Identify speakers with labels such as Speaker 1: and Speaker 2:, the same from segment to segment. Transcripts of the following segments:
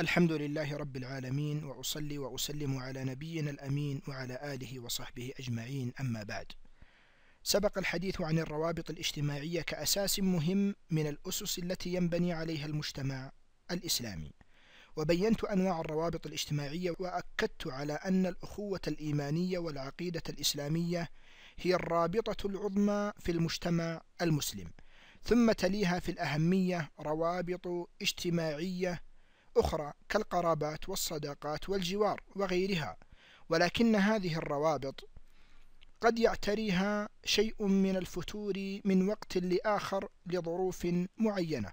Speaker 1: الحمد لله رب العالمين وأصلي وأسلم على نبينا الأمين وعلى آله وصحبه أجمعين أما بعد سبق الحديث عن الروابط الاجتماعية كأساس مهم من الأسس التي ينبني عليها المجتمع الإسلامي وبينت أنواع الروابط الاجتماعية وأكدت على أن الأخوة الإيمانية والعقيدة الإسلامية هي الرابطة العظمى في المجتمع المسلم ثم تليها في الأهمية روابط اجتماعية أخرى كالقرابات والصداقات والجوار وغيرها ولكن هذه الروابط قد يعتريها شيء من الفتور من وقت لآخر لظروف معينة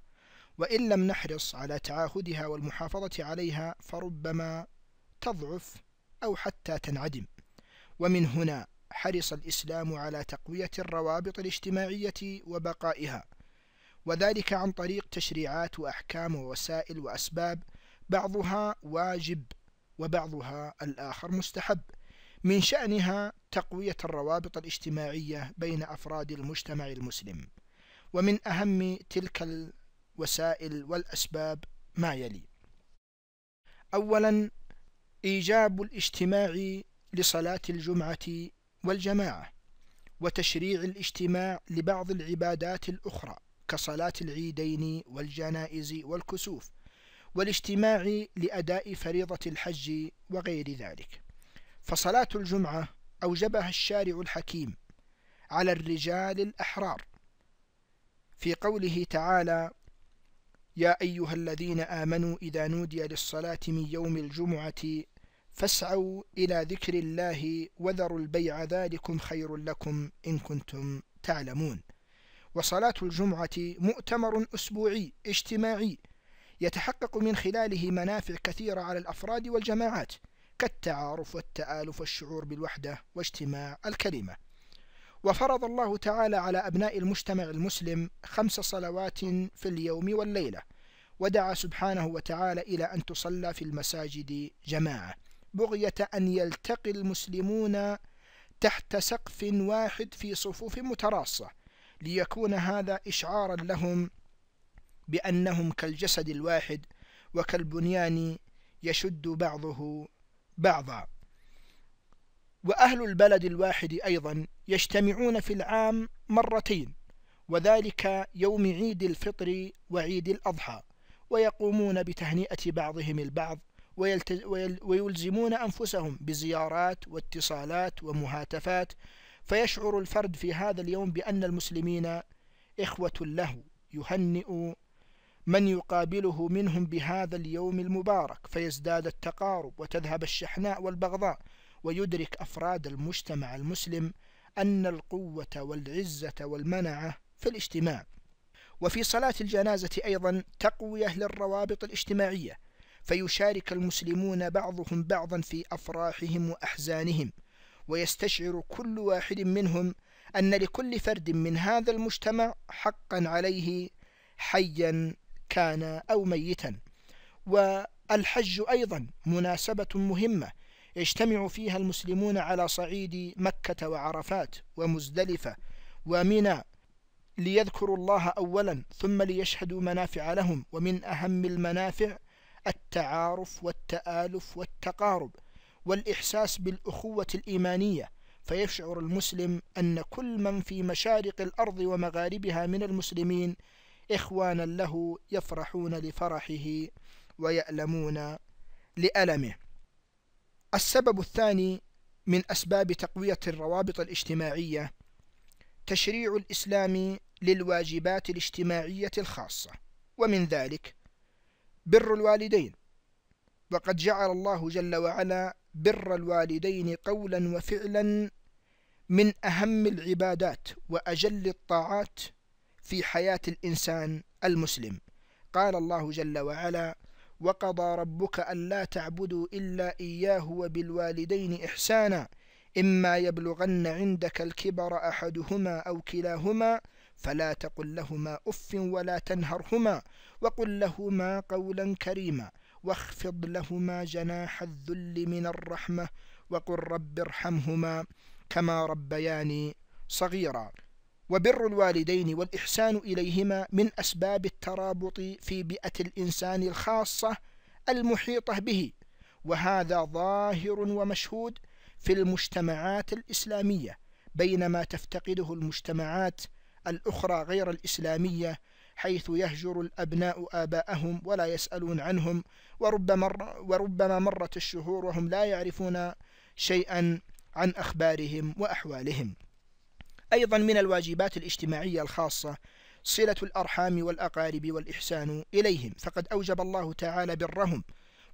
Speaker 1: وإن لم نحرص على تعاهدها والمحافظة عليها فربما تضعف أو حتى تنعدم ومن هنا حرص الإسلام على تقوية الروابط الاجتماعية وبقائها وذلك عن طريق تشريعات وأحكام ووسائل وأسباب بعضها واجب وبعضها الآخر مستحب من شأنها تقوية الروابط الاجتماعية بين أفراد المجتمع المسلم ومن أهم تلك الوسائل والأسباب ما يلي أولا إيجاب الاجتماع لصلاة الجمعة والجماعة وتشريع الاجتماع لبعض العبادات الأخرى كصلاة العيدين والجنائز والكسوف والاجتماع لأداء فريضة الحج وغير ذلك فصلاة الجمعة أوجبها الشارع الحكيم على الرجال الأحرار في قوله تعالى يا أيها الذين آمنوا إذا نودي للصلاة من يوم الجمعة فاسعوا إلى ذكر الله وذروا البيع ذلكم خير لكم إن كنتم تعلمون وصلاة الجمعة مؤتمر أسبوعي اجتماعي يتحقق من خلاله منافع كثيرة على الأفراد والجماعات كالتعارف والتآلف والشعور بالوحدة واجتماع الكلمة وفرض الله تعالى على أبناء المجتمع المسلم خمس صلوات في اليوم والليلة ودعا سبحانه وتعالى إلى أن تصلى في المساجد جماعة بغية أن يلتقي المسلمون تحت سقف واحد في صفوف متراصة ليكون هذا إشعارا لهم بأنهم كالجسد الواحد وكالبنيان يشد بعضه بعضا وأهل البلد الواحد أيضا يجتمعون في العام مرتين وذلك يوم عيد الفطر وعيد الأضحى ويقومون بتهنئة بعضهم البعض ويلزمون أنفسهم بزيارات واتصالات ومهاتفات فيشعر الفرد في هذا اليوم بأن المسلمين إخوة له يهنئ من يقابله منهم بهذا اليوم المبارك فيزداد التقارب وتذهب الشحناء والبغضاء ويدرك أفراد المجتمع المسلم أن القوة والعزة والمنعة في الاجتماع وفي صلاة الجنازة أيضا تقوية للروابط الاجتماعية فيشارك المسلمون بعضهم بعضا في أفراحهم وأحزانهم ويستشعر كل واحد منهم أن لكل فرد من هذا المجتمع حقا عليه حيا كان أو ميتا والحج أيضا مناسبة مهمة يجتمع فيها المسلمون على صعيد مكة وعرفات ومزدلفة ومنى ليذكروا الله أولا ثم ليشهدوا منافع لهم ومن أهم المنافع التعارف والتآلف والتقارب والإحساس بالأخوة الإيمانية فيشعر المسلم أن كل من في مشارق الأرض ومغاربها من المسلمين إخوانا له يفرحون لفرحه ويألمون لألمه السبب الثاني من أسباب تقوية الروابط الاجتماعية تشريع الإسلام للواجبات الاجتماعية الخاصة ومن ذلك بر الوالدين وقد جعل الله جل وعلا بر الوالدين قولا وفعلا من أهم العبادات وأجل الطاعات في حياة الإنسان المسلم قال الله جل وعلا وقضى ربك ألا تعبدوا إلا إياه وبالوالدين إحسانا إما يبلغن عندك الكبر أحدهما أو كلاهما فلا تقل لهما أف ولا تنهرهما وقل لهما قولا كريما واخفض لهما جناح الذل من الرحمة وقل رب ارحمهما كما ربياني صغيرا وبر الوالدين والإحسان إليهما من أسباب الترابط في بيئة الإنسان الخاصة المحيطة به وهذا ظاهر ومشهود في المجتمعات الإسلامية بينما تفتقده المجتمعات الأخرى غير الإسلامية حيث يهجر الأبناء آباءهم ولا يسألون عنهم وربما, وربما مرت الشهور وهم لا يعرفون شيئا عن أخبارهم وأحوالهم أيضا من الواجبات الاجتماعية الخاصة صلة الأرحام والأقارب والإحسان إليهم فقد أوجب الله تعالى برهم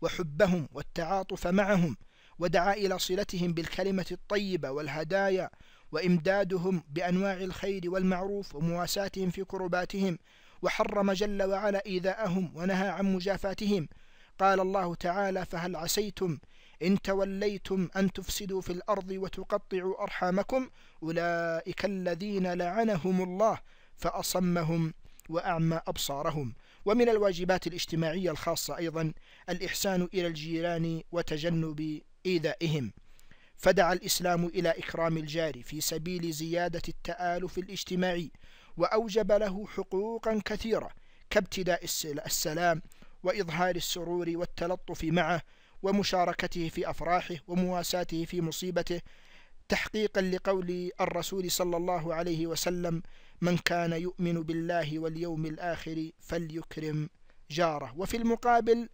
Speaker 1: وحبهم والتعاطف معهم ودعا إلى صلتهم بالكلمة الطيبة والهدايا وإمدادهم بأنواع الخير والمعروف ومواساتهم في كرباتهم وحرم جل وعلا إيذاءهم ونهى عن مجافاتهم قال الله تعالى فهل عسيتم إن توليتم أن تفسدوا في الأرض وتقطعوا أرحامكم أولئك الذين لعنهم الله فأصمهم وأعمى أبصارهم ومن الواجبات الاجتماعية الخاصة أيضا الإحسان إلى الجيران وتجنب إيذائهم فدعا الإسلام إلى إكرام الجار في سبيل زيادة التآلف الاجتماعي وأوجب له حقوقا كثيرة كابتداء السلام وإظهار السرور والتلطف معه ومشاركته في أفراحه ومواساته في مصيبته تحقيقا لقول الرسول صلى الله عليه وسلم من كان يؤمن بالله واليوم الآخر فليكرم جاره وفي المقابل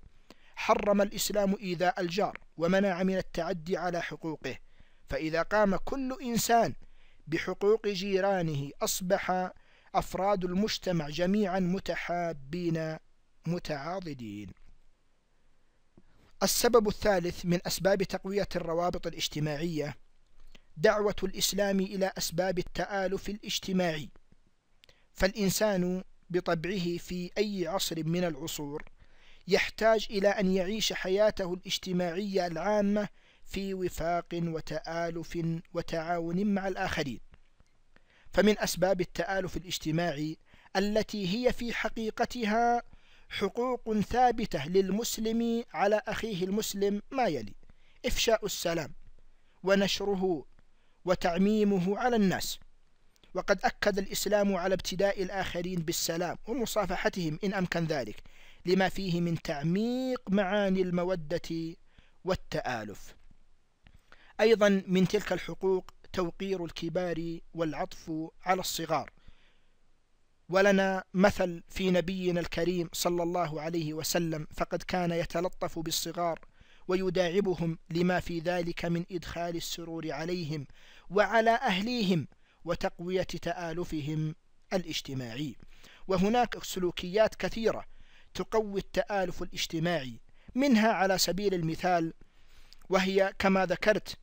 Speaker 1: حرم الإسلام إيذاء الجار ومنع من التعدي على حقوقه فإذا قام كل إنسان بحقوق جيرانه أصبح أفراد المجتمع جميعا متحابين متعاضدين السبب الثالث من أسباب تقوية الروابط الاجتماعية دعوة الإسلام إلى أسباب التآلف الاجتماعي فالإنسان بطبعه في أي عصر من العصور يحتاج إلى أن يعيش حياته الاجتماعية العامة في وفاق وتآلف وتعاون مع الآخرين فمن أسباب التآلف الاجتماعي التي هي في حقيقتها حقوق ثابتة للمسلم على أخيه المسلم ما يلي إفشاء السلام ونشره وتعميمه على الناس وقد أكد الإسلام على ابتداء الآخرين بالسلام ومصافحتهم إن أمكن ذلك لما فيه من تعميق معاني المودة والتآلف أيضا من تلك الحقوق توقير الكبار والعطف على الصغار ولنا مثل في نبينا الكريم صلى الله عليه وسلم فقد كان يتلطف بالصغار ويداعبهم لما في ذلك من إدخال السرور عليهم وعلى أهليهم وتقوية تآلفهم الاجتماعي وهناك سلوكيات كثيرة تقوي التآلف الاجتماعي منها على سبيل المثال وهي كما ذكرت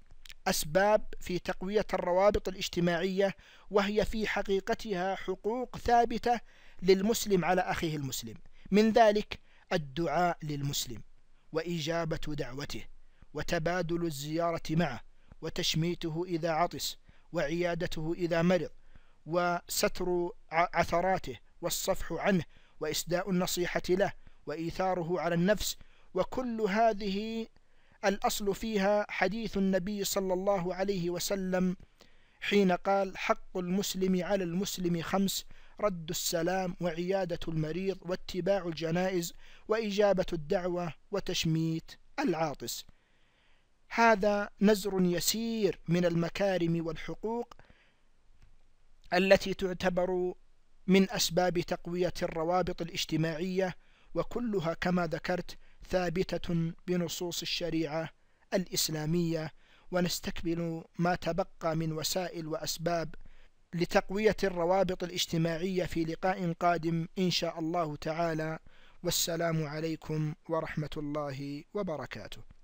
Speaker 1: أسباب في تقوية الروابط الاجتماعية وهي في حقيقتها حقوق ثابتة للمسلم على أخيه المسلم من ذلك الدعاء للمسلم وإجابة دعوته وتبادل الزيارة معه وتشميته إذا عطس وعيادته إذا مرض وستر عثراته والصفح عنه وإسداء النصيحة له وإيثاره على النفس وكل هذه الأصل فيها حديث النبي صلى الله عليه وسلم حين قال حق المسلم على المسلم خمس رد السلام وعيادة المريض واتباع الجنائز وإجابة الدعوة وتشميت العاطس هذا نزر يسير من المكارم والحقوق التي تعتبر من أسباب تقوية الروابط الاجتماعية وكلها كما ذكرت ثابتة بنصوص الشريعة الإسلامية ونستكمل ما تبقى من وسائل وأسباب لتقوية الروابط الاجتماعية في لقاء قادم إن شاء الله تعالى والسلام عليكم ورحمة الله وبركاته